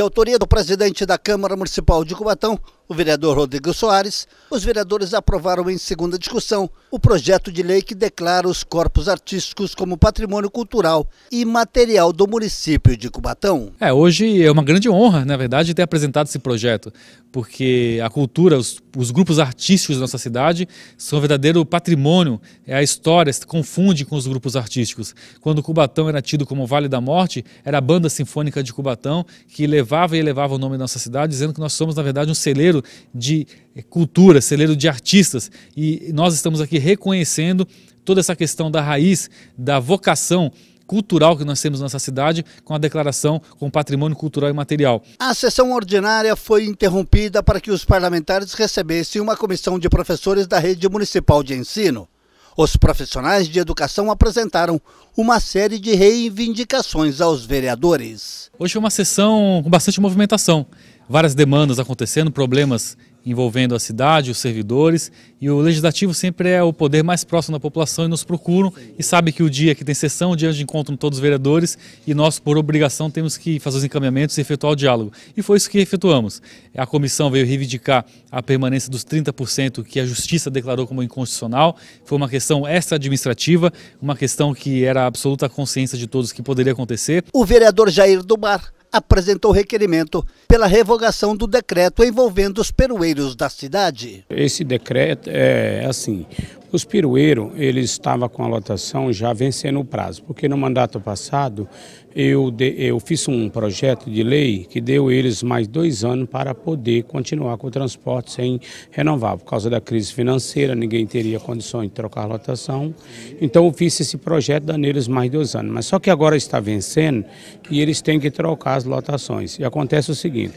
de autoria do presidente da Câmara Municipal de Cubatão, o vereador Rodrigo Soares, os vereadores aprovaram em segunda discussão o projeto de lei que declara os corpos artísticos como patrimônio cultural e material do município de Cubatão. É, hoje é uma grande honra, na verdade, ter apresentado esse projeto, porque a cultura, os, os grupos artísticos da nossa cidade são um verdadeiro patrimônio, é a história, se confunde com os grupos artísticos. Quando Cubatão era tido como Vale da Morte, era a Banda Sinfônica de Cubatão que levava e elevava o nome da nossa cidade, dizendo que nós somos, na verdade, um celeiro celeiro de eh, cultura, celeiro de artistas. E nós estamos aqui reconhecendo toda essa questão da raiz, da vocação cultural que nós temos nessa cidade com a declaração com patrimônio cultural e material. A sessão ordinária foi interrompida para que os parlamentares recebessem uma comissão de professores da rede municipal de ensino os profissionais de educação apresentaram uma série de reivindicações aos vereadores. Hoje foi uma sessão com bastante movimentação, várias demandas acontecendo, problemas envolvendo a cidade, os servidores, e o legislativo sempre é o poder mais próximo da população e nos procuram e sabe que o dia que tem sessão, o dia de encontro todos os vereadores e nós, por obrigação, temos que fazer os encaminhamentos e efetuar o diálogo. E foi isso que efetuamos. A comissão veio reivindicar a permanência dos 30% que a justiça declarou como inconstitucional, foi uma questão extra-administrativa, uma questão que era absoluta consciência de todos que poderia acontecer. O vereador Jair do Mar apresentou requerimento pela revogação do decreto envolvendo os perueiros da cidade. Esse decreto é assim: os pirueiros, eles estava com a lotação já vencendo o prazo, porque no mandato passado eu, de, eu fiz um projeto de lei que deu eles mais dois anos para poder continuar com o transporte sem renovar. Por causa da crise financeira, ninguém teria condições de trocar a lotação. Então eu fiz esse projeto dando eles mais dois anos. Mas só que agora está vencendo e eles têm que trocar as lotações. E acontece o seguinte.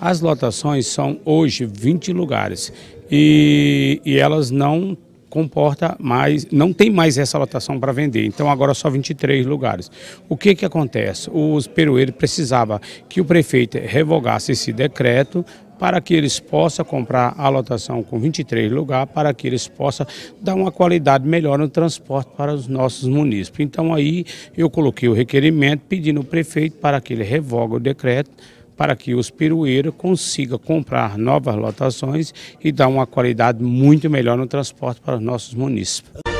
As lotações são hoje 20 lugares e, e elas não comporta mais, não tem mais essa lotação para vender, então agora só 23 lugares. O que que acontece? Os perueiros precisava que o prefeito revogasse esse decreto para que eles possam comprar a lotação com 23 lugares, para que eles possam dar uma qualidade melhor no transporte para os nossos municípios. Então aí eu coloquei o requerimento pedindo ao prefeito para que ele revogue o decreto para que os perueiros consigam comprar novas lotações e dar uma qualidade muito melhor no transporte para os nossos munícipes.